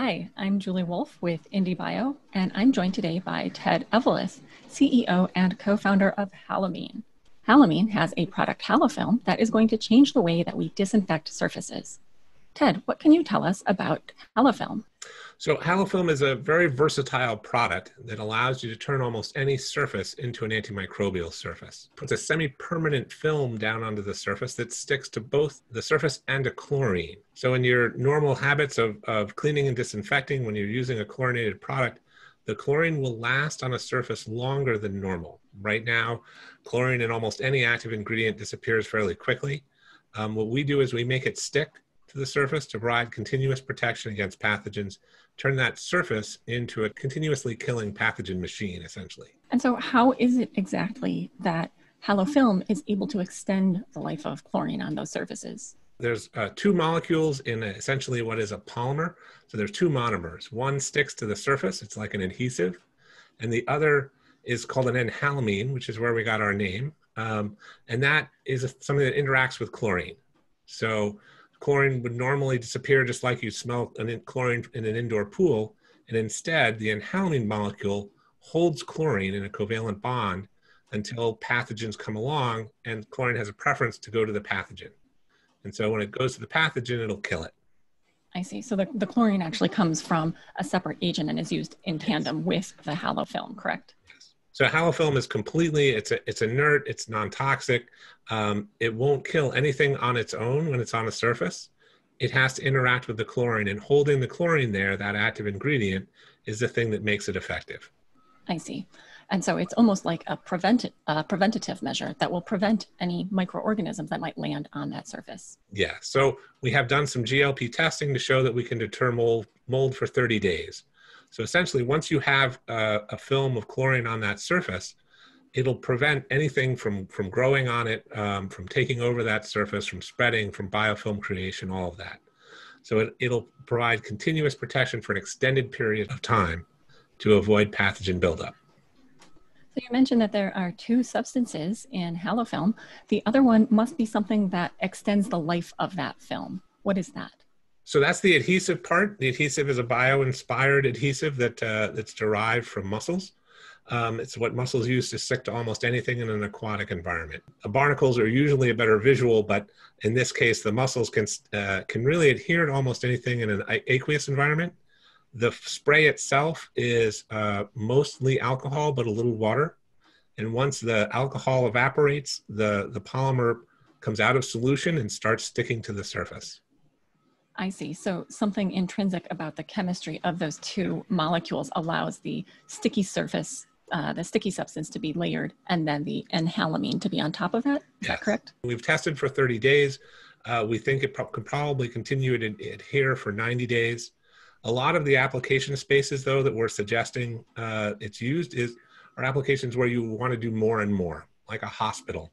Hi, I'm Julie Wolf with IndieBio, and I'm joined today by Ted Evelis, CEO and co founder of Halomine. Halomine has a product, Halofilm, that is going to change the way that we disinfect surfaces. Ted, what can you tell us about Halofilm? So Halofilm is a very versatile product that allows you to turn almost any surface into an antimicrobial surface. Puts a semi-permanent film down onto the surface that sticks to both the surface and to chlorine. So in your normal habits of, of cleaning and disinfecting, when you're using a chlorinated product, the chlorine will last on a surface longer than normal. Right now, chlorine in almost any active ingredient disappears fairly quickly. Um, what we do is we make it stick to the surface to provide continuous protection against pathogens, turn that surface into a continuously killing pathogen machine, essentially. And so, how is it exactly that halofilm is able to extend the life of chlorine on those surfaces? There's uh, two molecules in a, essentially what is a polymer. So, there's two monomers. One sticks to the surface, it's like an adhesive, and the other is called an enhalamine, which is where we got our name. Um, and that is something that interacts with chlorine. So, Chlorine would normally disappear just like you smell an chlorine in an indoor pool, and instead the inhaling molecule holds chlorine in a covalent bond until pathogens come along, and chlorine has a preference to go to the pathogen. And so when it goes to the pathogen, it'll kill it. I see. So the, the chlorine actually comes from a separate agent and is used in tandem with the halo film, correct? So halofilm is completely it's a, it's inert, it's non-toxic. Um, it won't kill anything on its own when it's on a surface. It has to interact with the chlorine, and holding the chlorine there, that active ingredient, is the thing that makes it effective. I see. And so it's almost like a prevent, uh, preventative measure that will prevent any microorganisms that might land on that surface. Yeah. So we have done some GLP testing to show that we can deter mold, mold for 30 days. So essentially, once you have a, uh, a film of chlorine on that surface, it'll prevent anything from, from growing on it, um, from taking over that surface, from spreading, from biofilm creation, all of that. So it, it'll provide continuous protection for an extended period of time to avoid pathogen buildup. So you mentioned that there are two substances in halofilm. The other one must be something that extends the life of that film. What is that? So that's the adhesive part. The adhesive is a bio-inspired adhesive that uh, that's derived from mussels. Um, it's what mussels use to stick to almost anything in an aquatic environment. Uh, barnacles are usually a better visual, but in this case, the mussels can uh, can really adhere to almost anything in an aqueous environment. The spray itself is uh, mostly alcohol, but a little water. And once the alcohol evaporates, the, the polymer comes out of solution and starts sticking to the surface. I see. So something intrinsic about the chemistry of those two molecules allows the sticky surface, uh, the sticky substance to be layered, and then the N-halamine to be on top of that. Is yes. that correct? We've tested for 30 days. Uh, we think it pro- could probably continue to adhere for 90 days. A lot of the application spaces, though, that we're suggesting uh, it's used is are applications where you want to do more and more, like a hospital.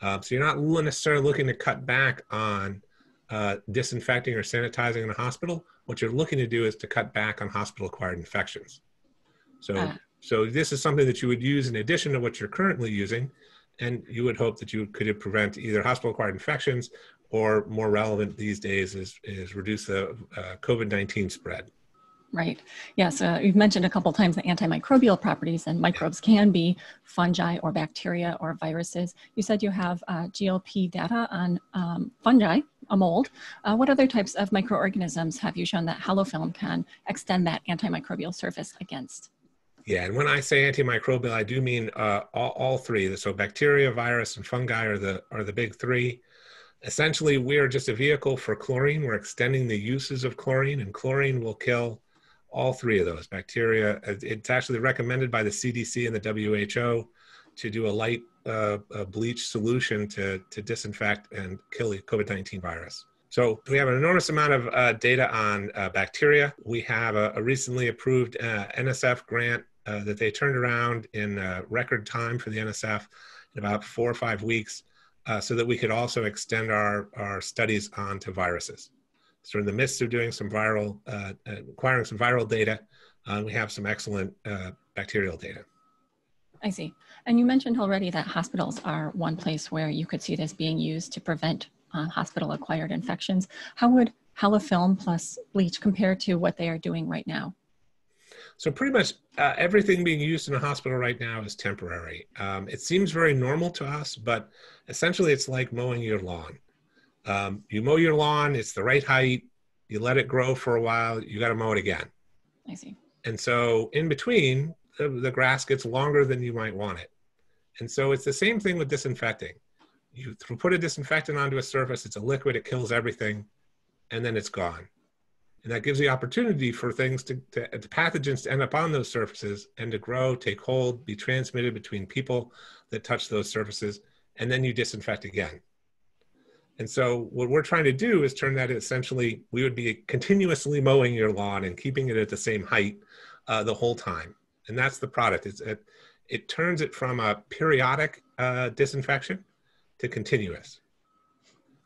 Um, so you're not necessarily looking to cut back on uh, disinfecting or sanitizing in a hospital, what you're looking to do is to cut back on hospital acquired infections. So, ah. so this is something that you would use in addition to what you're currently using, and you would hope that you could prevent either hospital acquired infections or more relevant these days is, is reduce the uh, COVID 19 spread. Right. Yes, uh, you've mentioned a couple times the antimicrobial properties, and microbes can be fungi or bacteria or viruses. You said you have uh, GLP data on um, fungi, a mold. Uh, what other types of microorganisms have you shown that halofilm can extend that antimicrobial surface against? Yeah, and when I say antimicrobial, I do mean uh, all, all, three. So bacteria, virus, and fungi are the are the big three. Essentially, we are just a vehicle for chlorine. We're extending the uses of chlorine, and chlorine will kill all three of those bacteria. It's actually recommended by the CDC and the WHO to do a light uh, a bleach solution to, to disinfect and kill the COVID 19 virus. So we have an enormous amount of uh, data on uh, bacteria. We have a, a recently approved uh, NSF grant uh, that they turned around in uh, record time for the NSF in about four or five weeks uh, so that we could also extend our, our studies onto viruses. So in the midst of doing some viral, acquiring some viral data, we have some excellent bacterial data. I see. And you mentioned already that hospitals are one place where you could see this being used to prevent uh, hospital acquired infections. How would halofilm plus bleach compare to what they are doing right now? So pretty much uh, everything being used in a hospital right now is temporary. Um, it seems very normal to us, but essentially it's like mowing your lawn. Um, you mow your lawn, it's the right height, you let it grow for a while, you got to mow it again. I see. And so in between, the, the grass gets longer than you might want it. And so it's the same thing with disinfecting. You put a disinfectant onto a surface, it's a liquid, it kills everything, and then it's gone. And that gives the opportunity for things to, to, to pathogens to end up on those surfaces and to grow, take hold, be transmitted between people that touch those surfaces, and then you disinfect again. And so what we're trying to do is turn that essentially, we would be continuously mowing your lawn and keeping it at the same height uh, the whole time and that's the product. It's, it, it turns it from a periodic uh, disinfection to continuous.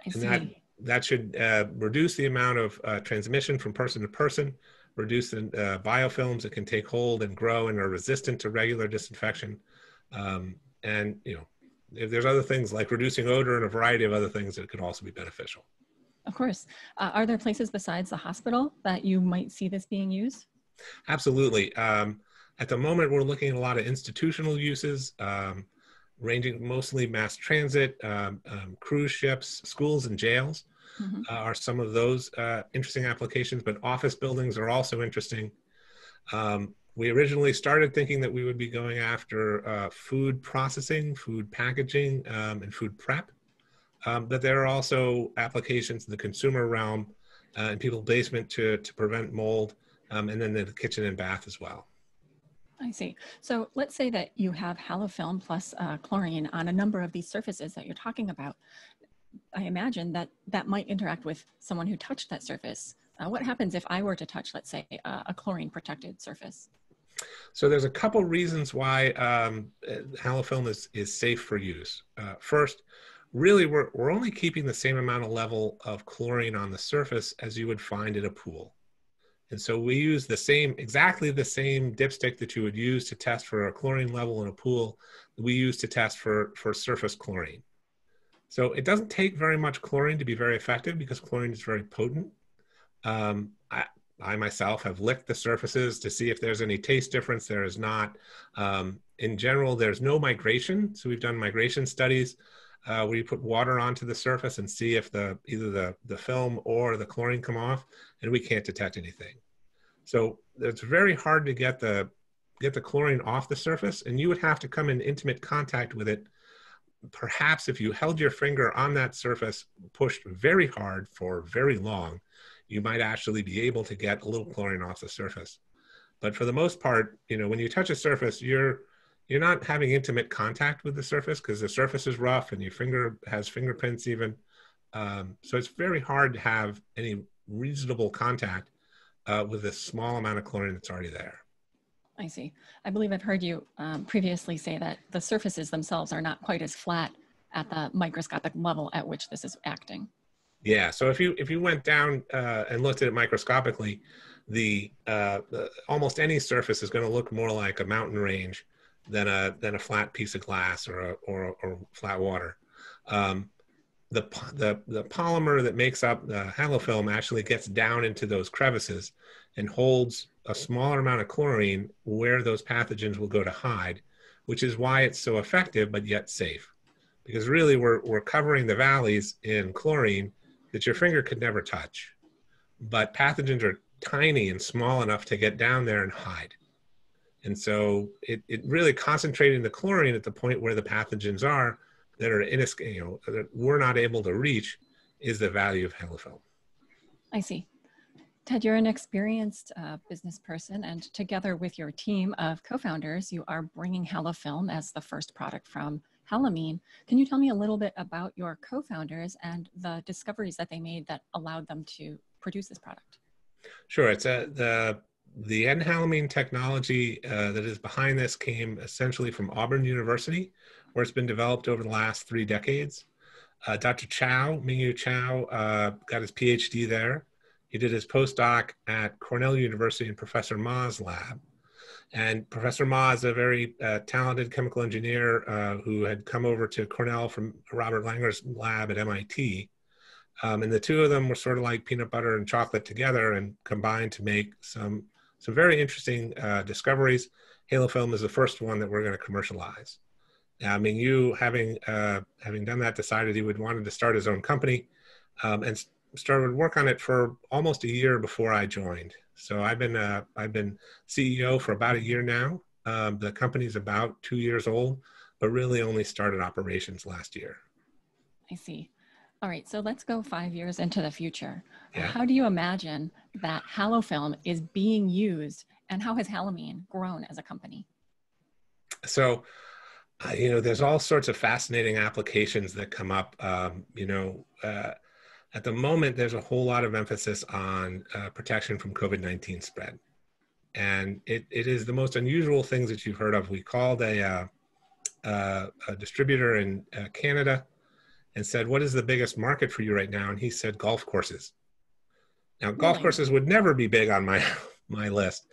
I and see. that that should uh, reduce the amount of uh, transmission from person to person, reduce the uh, biofilms that can take hold and grow and are resistant to regular disinfection. Um, and you know, if there's other things like reducing odor and a variety of other things that could also be beneficial. Of course. Uh, are there places besides the hospital that you might see this being used? Absolutely. Um, at the moment, we're looking at a lot of institutional uses, um, ranging mostly mass transit, um, um, cruise ships, schools, and jails mm-hmm. uh, are some of those uh, interesting applications, but office buildings are also interesting. Um, we originally started thinking that we would be going after uh, food processing, food packaging, um, and food prep. Um, but there are also applications in the consumer realm uh, in people's basement to, to prevent mold, and then the kitchen and bath as well. I see. So let's say that you have halofilm plus uh, chlorine on a number of these surfaces that you're talking about. I imagine that that might interact with someone who touched that surface. Uh, what happens if I were to touch, let's say, uh, a chlorine protected surface? So there's a couple reasons why um, halofilm is, is safe for use. Uh, first, really we're, we're only keeping the same amount of level of chlorine on the surface as you would find in a pool. And so we use the same, exactly the same dipstick that you would use to test for a chlorine level in a pool, we use to test for, for surface chlorine. So it doesn't take very much chlorine to be very effective because chlorine is very potent. Um, I, I, myself have licked the surfaces to see if there's any taste difference. There is not. Um, in general, there's no migration. So we've done migration studies uh, where you put water onto the surface and see if the either the, the film or the chlorine come off, and we can't detect anything. So it's very hard to get the get the chlorine off the surface, and you would have to come in intimate contact with it. Perhaps if you held your finger on that surface, pushed very hard for very long, you might actually be able to get a little chlorine off the surface. But for the most part, you know, when you touch a surface, you're you're not having intimate contact with the surface because the surface is rough and your finger has fingerprints even. Um, so it's very hard to have any reasonable contact uh, with a small amount of chlorine that's already there. I see. I believe I've heard you um, previously say that the surfaces themselves are not quite as flat at the microscopic level at which this is acting. Yeah. So if you if you went down uh, and looked at it microscopically, the, uh, the almost any surface is going to look more like a mountain range than a than a flat piece of glass or a, or, or flat water. Um, the, the the polymer that makes up the halo film actually gets down into those crevices and holds a smaller amount of chlorine where those pathogens will go to hide, which is why it's so effective but yet safe. Because really, we're we're covering the valleys in chlorine that your finger could never touch, but pathogens are tiny and small enough to get down there and hide. And so it, it really concentrating the chlorine at the point where the pathogens are that are in, you know, that we're not able to reach is the value of helifel. I see. Ted, you're an experienced uh, business person, and together with your team of co-founders, you are bringing Halofilm as the first product from Halamine. Can you tell me a little bit about your co-founders and the discoveries that they made that allowed them to produce this product? Sure. It's a, uh, the the n technology uh, that is behind this came essentially from Auburn University, where it's been developed over the last three decades. Uh, Dr. Chow, Mingyu Chow, uh, got his PhD there. He did his postdoc at Cornell University in Professor Ma's lab. And Professor Ma is a very uh, talented chemical engineer uh, who had come over to Cornell from Robert Langer's lab at MIT. Um, and the two of them were sort of like peanut butter and chocolate together and combined to make some some very interesting uh, discoveries. Halo Film is the first one that we're going to commercialize. Now, I mean, you having uh, having done that, decided he would wanted to start his own company, um, and started work on it for almost a year before I joined. So I've been uh, I've been CEO for about a year now. Um, the company's about two years old, but really only started operations last year. I see. All right, so let's go five years into the future. Yeah. How do you imagine that Halofilm is being used and how has Halloween grown as a company? So, uh, you know, there's all sorts of fascinating applications that come up. Um, you know, uh, at the moment, there's a whole lot of emphasis on uh, protection from COVID 19 spread. And it, it is the most unusual things that you've heard of. We called a, uh, uh, a distributor in uh, Canada and said, What is the biggest market for you right now? And he said, Golf courses. Now, hmm. golf really? courses would never be big on my my list,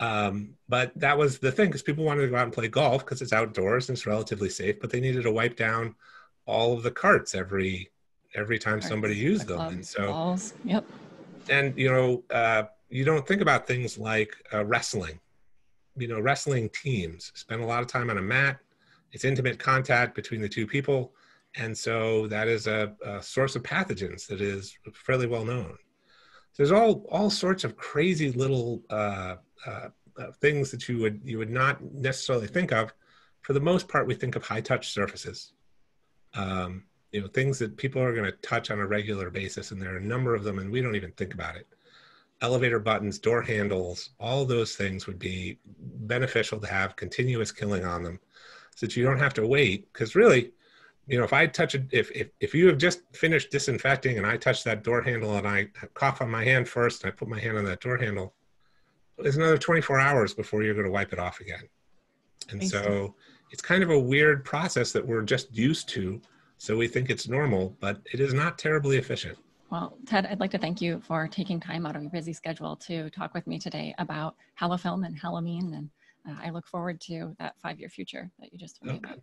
um, but that was the thing because people wanted to go out and play golf because it's outdoors and it's relatively safe, but they needed to wipe down all of the carts every every time carts, somebody used the them, clubs, and so balls. yep. And you know, uh, you don't think about things like uh, wrestling. You know, wrestling teams spend a lot of time on a mat. It's intimate contact between the two people. And so that is a, a source of pathogens that is fairly well known there's all all sorts of crazy little uh, uh, uh, things that you would you would not necessarily think of. For the most part, we think of high touch surfaces. Um, you know, things that people are going to touch on a regular basis, and there are a number of them, and we don't even think about it. Elevator buttons, door handles, all those things would be beneficial to have continuous killing on them, so that you don't have to wait. Because really, you know, if I touch it, if, if, if you have just finished disinfecting and I touch that door handle and I cough on my hand first, and I put my hand on that door handle, there's another 24 hours before you're going to wipe it off again. And I so see. it's kind of a weird process that we're just used to. So we think it's normal, but it is not terribly efficient. Well, Ted, I'd like to thank you for taking time out of your busy schedule to talk with me today about Halofilm and Halloween. And uh, I look forward to that five year future that you just told okay. me about.